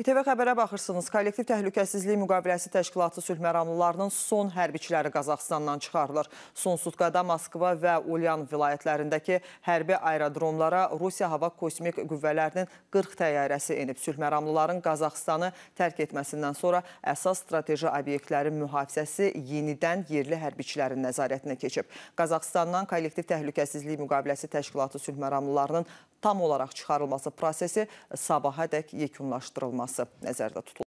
İTV xəbərə baxırsınız. Kollektiv Təhlükəsizlik Müqaviləsi Təşkilatı sülh məramlılarının son hərbiçiləri Qazaxıstandan çıxarılır. Son sutqada Moskva və Ulyan vilayətlərindəki hərbi aerodromlara Rusiya Hava Kosmik Qüvvələrinin 40 təyyarəsi enib. Sülh məramlıların Qazaxıstanı tərk etməsindən sonra əsas strateji obyektlərin mühafizəsi yenidən yerli hərbiçilərin nəzarətinə keçib. Qazaxıstandan Kollektiv Təhlükəsizlik Müqaviləsi Təşkilatı sülh məramlılarının tam olaraq çıxarılması prosesi sabahadək yekunlaşdırılması nəzərdə tutulur.